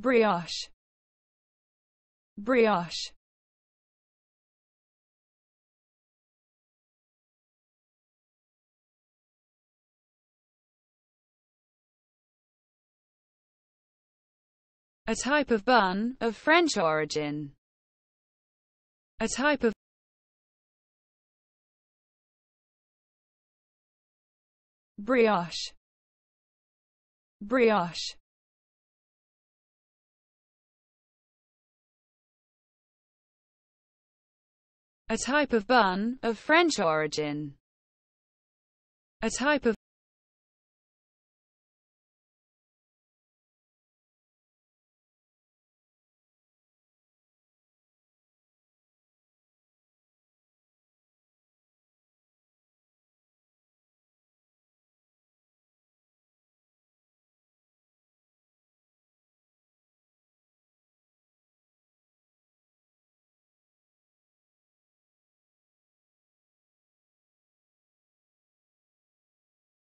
brioche brioche A type of bun, of French origin. A type of brioche brioche a type of bun, of French origin. A type of